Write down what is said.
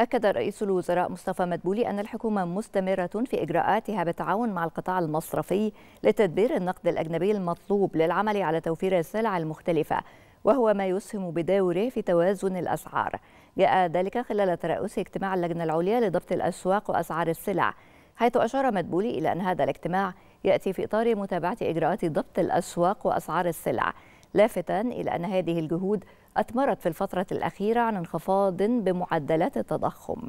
أكد رئيس الوزراء مصطفى مدبولي أن الحكومة مستمرة في إجراءاتها بالتعاون مع القطاع المصرفي لتدبير النقد الأجنبي المطلوب للعمل على توفير السلع المختلفة وهو ما يسهم بدوره في توازن الأسعار جاء ذلك خلال ترأس اجتماع اللجنة العليا لضبط الأسواق وأسعار السلع حيث أشار مدبولي إلى أن هذا الاجتماع يأتي في إطار متابعة إجراءات ضبط الأسواق وأسعار السلع لافتا إلى أن هذه الجهود أثمرت في الفترة الأخيرة عن انخفاض بمعدلات التضخم